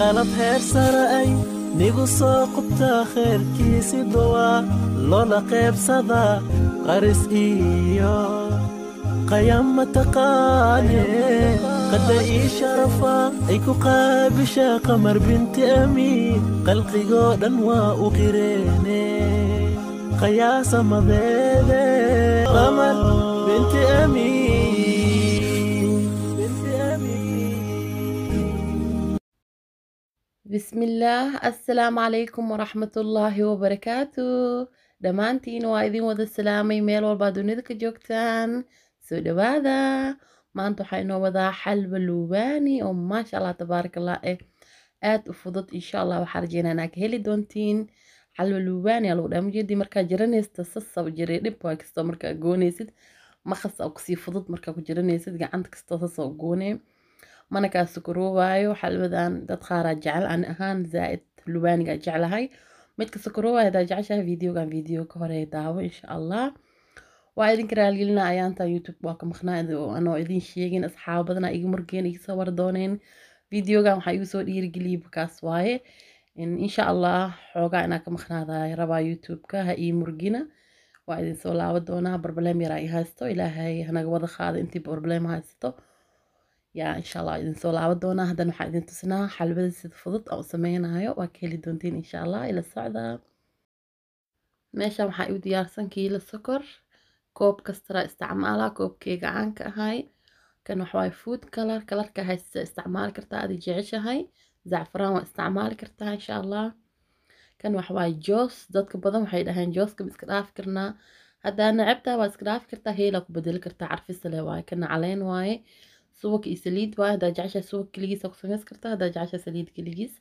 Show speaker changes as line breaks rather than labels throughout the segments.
qalab heer sare ay nigu soo qubtaa kheerkiisi duwaa loola qaybsadaa qaris iyo ma mataqaane qadar ii sharafa ay ku qaabishaa qamar binti amiin qalqigoo dhan waa u qireene qayaasamadeede qamar binti amiin بسم الله السلام عليكم waraxmat ullaahi wabarakaatu dhammaantiin waa idin wada salaamay meel walbaa dunida ka joogtaan soo dhawaada maanta waxaa inoo wadaa xalba luubaani oo maasha allah tabaaraka allah eh aada u fudud insha allah waxaa rajeynaa inaa ka heli doontiin xalba luubaani lagu dhaamujeedii markaa jiranaysta sasaba jiray dhib waa kastoo markaa goonaysid maqas aa kusii fudud markaa ku jiranaysid gacanta kastoo sasaba goonay mana kaa sokoroobayo waxaa labadan dad qaaraa jecel ani ahaan zaaid lubaanigaa jeclahay midka sokoroobayo hadaa jeceshahay videogan video ka hore daawo insha allah waa idinka raalgelinaa ayaanta youtube waa ka maqnaa anoo idin sheegin asxaabo badanaa iga murgeen igasoo wardooneen videogan waxaa igu soo dhiirigeliyay bakaas waaye insha allah xoogaa inaa ka maqnaadaa rabaa youtube-ka ha ii murgina waa idinsoo laabo doonaa barbalem yaraa i haysto ilaahay hanaga wada qaado intii barbalem haysto yaa insha allah idin soo laaban doonaa haddana waxaa idin tusinaa xalbada sida fudud oo sameynayo waa ka heli doonteen insha allah ila socda meeshan waxaa iu diyaarsan kiilo sokor koob kastara isticmaala koobkeyga caanka ahay kan waxawaaye food kalar kalarka haysta isticmaali kartaa adi jeceshahay zacfaraan waa isticmaali kartaa insha allah kan waxawaaye joos dadka badan waxay dhahaan jooska ma iska dhaafi karnaa haddaa necabtaa waa iska dhaafi kartaa heelaa ku bedeli kartaa carfisale waaye kana caleyn waaye subag iyo saliid waay hadaa jecesha subag keligiis ku samays karta hadaa jecesha saliid keligiis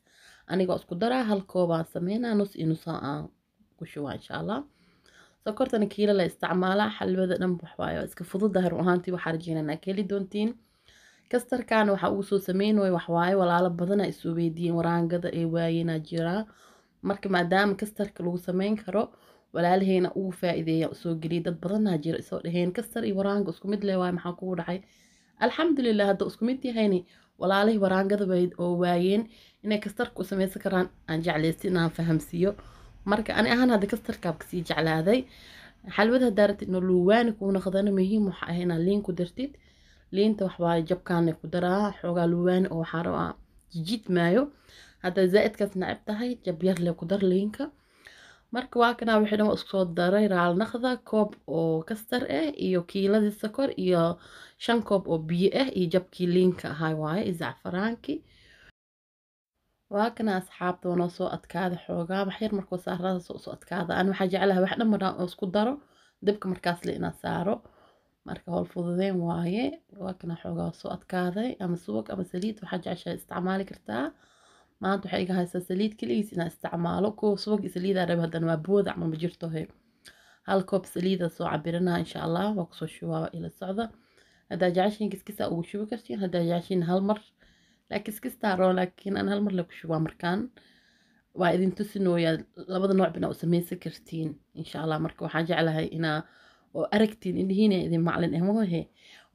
aniga isku daraa hal koobaan sameynaa nus iyo nusa aan ku shubaa insha sokortana kiila la isticmaalaa xalbada dhan waxwaayo iska fududahay run ahaantii waxaa rajeynana keli doontiin kastarkaana waxaa ugu soo sameyn way waxwaayo walaalo badana is weydiiyeen waraangada ee waayenaa jiraa marka maadaama kastarka lagu sameyn karo walaalaheyna ugu faa'iideeya soo geliyay dad badanaa jira isoo dhaheen kastar iyo waraango isku mid leh waay maxaa kugu dhacay alxamdulilah hadda isku mid yahayni walaalihii waraangada oo waayeen inay kastarka u samaysan karaan aan jeclaystay inaan fahamsiiyo marka ani ahaan hadda kastarkaab kasii jeclaaday xalwad hadaa ratid noluwaani kuu naqdana muhiim waxa ah inaad liin ku dartid liinta waxbaa jabkaana ku daraa xoogaa luwaani oo waxaa rabaa ah jijiid maayo haddaad zaa'idkaas nacab tahay jabyarle ku dar liinka marka waa kanaa wixii dhan isku soo daray raal naqda koob oo kastar ah iyo kiiladii sokor iyo shan koob oo biyo ah iyo jabkii liinka ahaa waaye iyo zacfaraankii waa kana asxaabta wanoo soo adkaada xoogaa waxyar markoo saarada soo soo adkaada aan waxaa jeclahay wax dhan maraan isku daro dabka markaas markaasle inaa saaro marka howl fududeen waaye waa kana xoogaa soo adkaaday ama subag ama saliid waxaa jeceshahay isticmaali kartaa maanta waxay iga haysaa saliid keligiis inaan isticmaalo kuwa subag iyo saliidaa raba haddana waa booda camal ma jirto he hal koob saliida soo cabiranaha insha allah waa kusoo shubaaba ila socda haddaa jeceshiin kiskisa ugu shubi kartiin haddaa jeceshiin hal mar laa kiskistaa roon laakiin aan hal mar la ku shubaa markaan waa idin tusinooyaa labada nooc binaa u samaysan kartiin insha allah marka waxaan jeclahay inaa oo aragtiin indhihiina idin maclin eh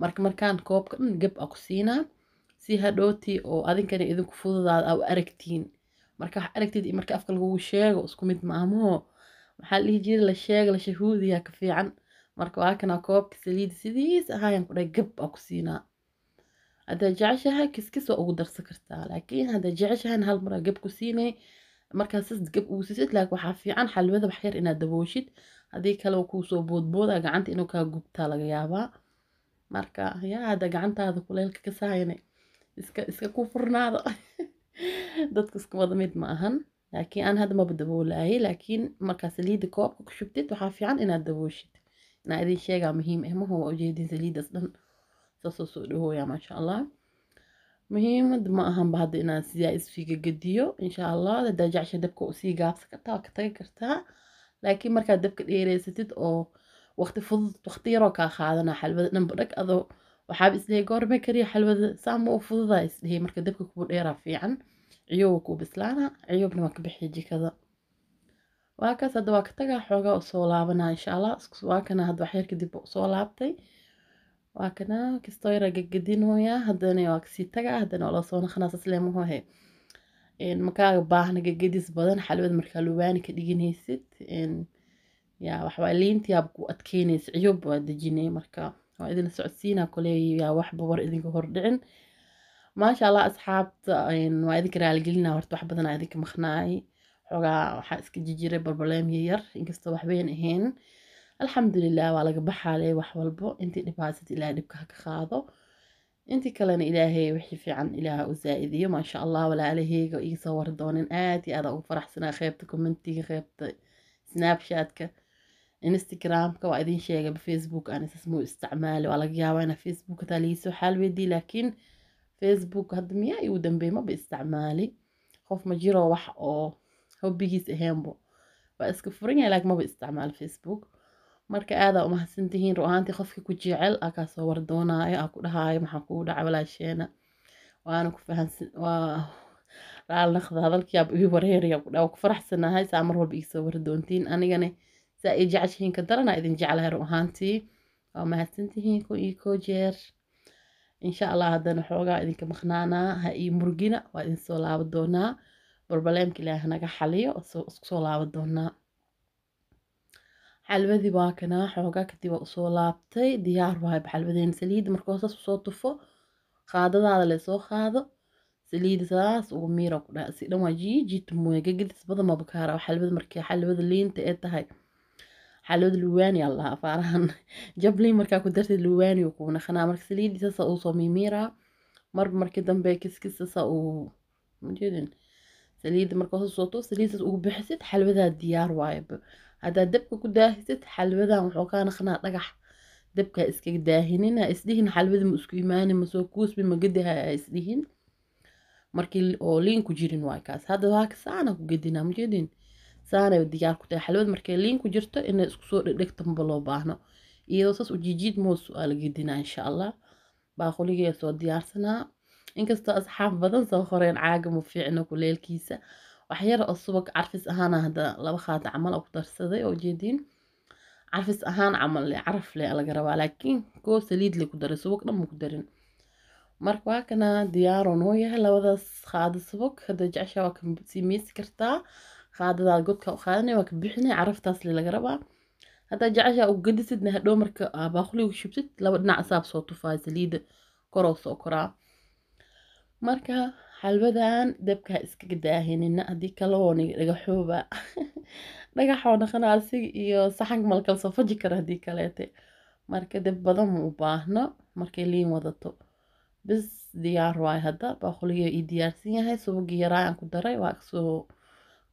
marka markaan koobka dhan mm, gab a ku siinaa si hadhooti oo adinkana idinku fududaada aa u aragtiin marka wax aragteed iyo marka afka lagugu sheego isku mid maamahoo maxaa la dhihi la sheega la shahuudiyaa ka fiican marka waa koobka saliida sidiis ahaayaan kudhay gab aa ku siinaa haddaa jeceshaha kiskis waa ugu darsan kartaa laakiin haddaa jeceshahan hal maraa gab ku siinay markaas sis gab ugu siisid laakiin waxaa fiican xalwada wax yar inaad dabooshid haddii kale kuusoo boodboodaa gacanta inuu kaa gubtaa laga yaabaa marka yaa hadda gacantaada kuleylka ka saayna iska iska ku furnaado dadka iska wada mid ma ahan laakiin aan hadda maba daboolaaye laakiin markaa saliidda koobka ku shubtid waxaa fiican inaad dabooshid inaa idin sheegaa muhiim eh maho waa ujeedin saliidaas dhan saasoo soo dhawooya maasha allah muhiimada ma ahanba hadda inaan sidaa isfiiga gediyo insha allah hadaa jecsha dabka usii gaabsa kartaa waa ka tagi kartaa laakiin markaad dabka dheereysatid oo waqti fudud waqti yaroo kaa qaadana xalbada dhanba dhag adoo waxaaba islehay goorme kariya xalwada saama u fududaa islehay marka dabka kuu dheeraa fiican ciyoowa kuu bislaana ciyoobna waa ka bixiya jikada waa hadda waa ka tagaa xoogaa usoo laabanaa insha allah waa hadda waxyar kadib usoo laabtay waa kana kastoo yaraa haddana waa kasii tagaa haddana waa lasoo naqnaa saslee mahohe makaaga baahna gagadis badan xalwada markaa luwaani ka dhiginaysid yaa waxbaa liintiyaaba ku adkeynaysa ciyoob waa dejinay markaa waa idin socodsiina koley yaa waxba war idinka hordhicin maasha allah asxaabta waa idinka raaligelina horta wax badanaa idinka maqnaay xoogaa waxaa iska jijiray balbaleem yar inkastoo waxbayn ahayn alxamdulilah waa laga baxaale wax walbo intii dhibaasada ilaahay dhibkaha ka qaado intii kalena ilaahay wixii fiican ilaaha u zaaidiyo maasha allah walaalaheyga iga soo wari doonin aad iyo aada ugu faraxsanaa qeybta commentiga qeybta snabshatka instagramka waa idin sheegaba facebook anisas muu isticmaali waa laga yaabaa ina facebook hataa ligiisoo xaal weydii laakiin facebook hadda miyaa igu dambey maba isticmaali qof ma jiro wax oo hobbigiis ahaynbo waa iska furan yahay laakiin maba isticmaali facebook marka aadaa umahadsantihiin ru ahaantii qofkii ku jecel aa kaasoo wardoonaayo aa ku dhahaayo maxaa kugu dhaca walaasheena waana ku fahansan waa raalnaqda hadalkii aaba ii wareeraya ku dhaha waa ku faraxsanahay saa mar walba iisoo wardoontiin anigane saaid jeceshihiinka daranaa idin jeclahay ru ahaantii waa mahadsantihiin ko iyo koo jeer insha allah haddana xoogaa idinka maqnaanaa ha ii murgina waa idin soo laaba doonaa barbaleemka ilaah hanaga xaliyo isku soo laaba doonaa xalwadii waa kanaa xoogaa kadib waa usoo laabtay diyaar waayo xalwadeena saliidda marka hoosas usoo tufo qaadadaada lasoo qaado saliidda saas ugu miira ku dhaha si dhan waa jiijiid mooye gegedis badan mabakaara xalwada markii xalwada liinta ee tahay waxaa looda luwaani allaha faarahan markaa ku darteed luwaani uu kuuna khanaa marka saliidii sasa uu soo miimiiraa mar markii dambe kiskis sasa uu majeedin saliidda marka hoos sooto saliiddaas ugu bixisid xalwadaa diyaar waaye haddaa dabka ku daahisid xalwadan wuxuu kaa naqnaa dhagax dabkaa iskaga daahinina isdhihin xalwada ma isku imaani masoo kuusbi ma gadahaya isdhihin markii oo liin ku jirin waay kaas hadda waa kasaana ku gedinaa majeedin saanay diyaar ku tahay xalwad markay liin ku jirto inay isku soo dhegdhegto maba loo baahno iyadoo saas u jijiid moos waa gedinaa insha allah baaquligee soo diyaarsanaa inkastoo asxaab badan soo horeen caaga mu fiicno kuleelkiisa waxyara oo subag carfis ahaana hadda laba khaata camal ku darsaday oo jeediin carfis ahaan camal caraf leh laga rabaa laakiin koo saliid le ku daray subag dhan ma ku darin marka waa diyaaroo noo yahay labadaas khaada subag hadda jeceshaa waa kasii sii meysi kartaa qaadadaa godka u qaadanaya waa ka buuxinaya caraftaas le rabaa haddaa jeceshaa u gadisidna hadhow marka baaquliga shubtid laba dhinac asaab soo tufaa saliida koroo soo koraa marka xalbadan dabkaa iskaga daahinina haddii kalooni dhagaxooba dhagaxoo dhaqana iyo saxan malkal soo faji kara haddii kaleete marka dab badan ma u baahno markay liin wadato bis diyaar waayo hadda baaquliga ii diyaarsan yahay subagii yaraa aan ku daray waa kasoo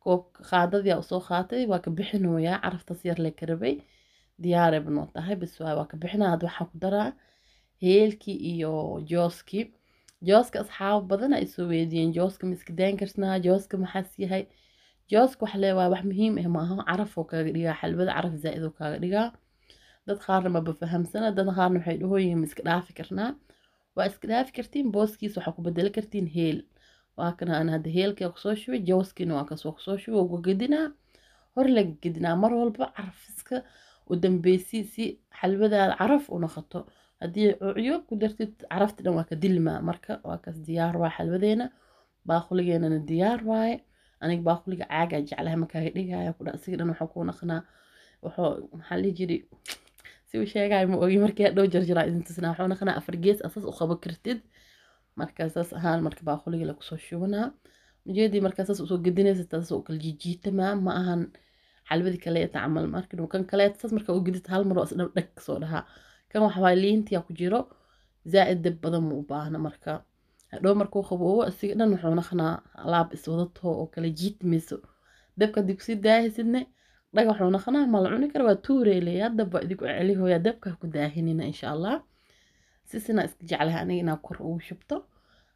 koobka qaadadii usoo qaatay waa ka bixinooyaa caraftas yar le karabay diyaaray banoo tahay bis waa ka bixinaa had waxaan ku daraa heelkii iyo jooskii jooska asxaabo badan ay soo weydiiyeen jooska ma iska dayn karsanaa jooska maxaas yahay jooska wax lee waa wax muhiim ah maaha carafoo kaaga dhigaa xalbada caraf zaa-idoo kaaga dhigaa dad qaarna maba fahamsana dad qaarna waxay dhahooyihiin ma iska dhaafi karnaa waa iska dhaafi kartiin booskiis waxaa ku bedeli kartiin heel waa kan aan hadda heelkaa kusoo shubay jawskiina waa kasoo kusoo shubay waa gedinaa hor laga gedinaa mar walba carafiska u dambeysi si xalwadaada caraf u noqoto haddii cucyoob ku dartid carafti dhan waa ka dilmaa marka waa kaas diyaar waa xalwadeena baaquligeenana diyaar waaye aniga baaquliga caagaa jeclahay markaaga dhigaya asiga dhan waxaa kuu naqnaa wuxuu maxaa lihi jiri si uu sheegaayo ma ogi markii hadhow jarjaraa idin waxuu naqnaa afar gees asas u qabo kartid markaa saas ahaan marka baaquligii lagusoo shubanaa ujeedii markaa saas usoo gedinaysa taas u kala jijiitamaa ma ahan xalbadii kaleeta camal markin kan kaleeta saas markaa u gedita hal maroo isdhabdhag soo dhahaa kan waxawaa liintiyaa ku jiro zaa'id dib badan mu baahna marka hadhow markuu qaboobo isiga dhan wuxuu naqnaa alaab iswadato oo kala jiitmayso dabka hadii kusii daahisidne dhagaxuu naqnaa ma la cuni kara waa tuureelaya hadaba idinku celihoya dabkaa ku daahinina insha allah sisinaa iska jeclahay aniga inaa kor ugu shubto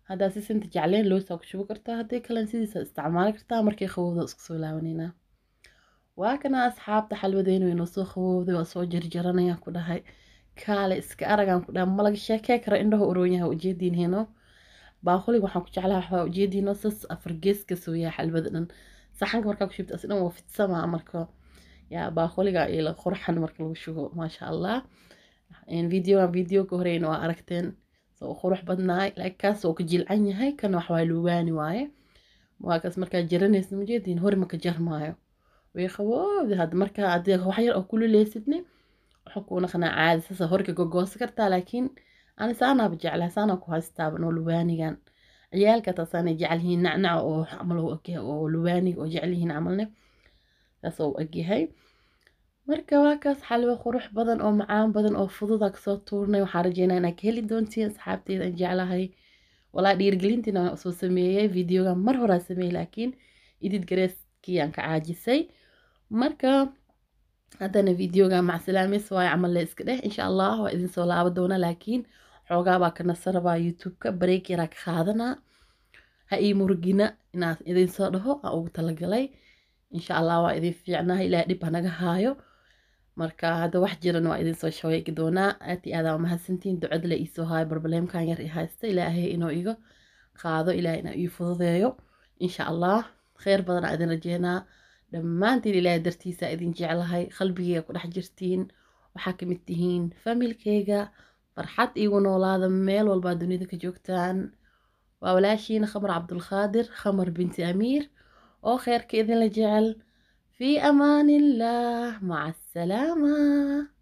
haddaa sisinta jecleen loosaa ku shubi kartaa haddii kalena sidiisa isticmaali kartaa markay qabowda isku soo laabanayna waa kana asxaabta xalwadeyna inoo soo qabowday waa soo jarjaranayaan ku dhahay kaale iska aragaan ku dhahay malag sheekee kara indhaho orooyaha ujeediin baaquli waxaan ku jeclaha waxbaa ujeediino sas afargees ka sooyaa xalbada dhan saxanka markaa ku shubta as waa fidsamaa marka yaa baaquliga ila qurxan marka lagu shugo maasha allah video ka horeyn waa aragteen soo qurux badnaay laakiin kaas oo ka jilcan yahay kana wax waa luwaani waaye waakaas markaa jaranaysa majeediin hore maka jarmaayo way qabooda hadda markaa hadii wax yar oo kululeysidne waxa kuuna qanaa caadi sasa horka gogoosa kartaa laakiin ani saanaaba jeclaa saanaa ku haystaaba noo luwaanigan ciyaalka taasaanay jecelyihiin nacnaca oo camal oo luwaaniga oo jecelyihiin camalne taas oo egyahay marka waa kaas xalwo qurux badan oo macaan badan oo fududa kasoo tuurnay waxaan rajeynaa inaad ka heli doontiin asxaabteeda aan jeclahay walaa dhiirgelintiina waan sameeyey videoga mar horaa sameeyey laakiin idid gareskii aan ka caajisay marka haddana videoga macsalaamis waayo camal la iska dheh insha allah waa idin soo laaba doona laakiin xoogaa ka nasarabaa youtube-ka bareeg yaraa ka qaadanaa ha ii murgina inaan idinsoo dhaho aan ugu talagalay insha allah waa idin fiicnaa ilaa dhib hanaga haayo marka hadda wax jiran waa idiin soo shaweegi doonaa aad iyo aadaan mahadsantiin ducadle la iisoo haayo barbaleemkan yar i haysta ilaahay inuu iga qaado ilaahay inuu ii fududeeyo insha allah kheyr badanaa idin rajeynaa dhammaantiin ilaahay dartiisa idin jeclahay qalbigeyga ku dhex jirtiin waxaa ka mid tihiin familkeyga farxad iigu noolaada meel walbaa dunida ka joogtaan waa walaashiina khamar cabdulqaadir khamar binti amiir oo kheyrka idinla jecel في امان الله مع السلامه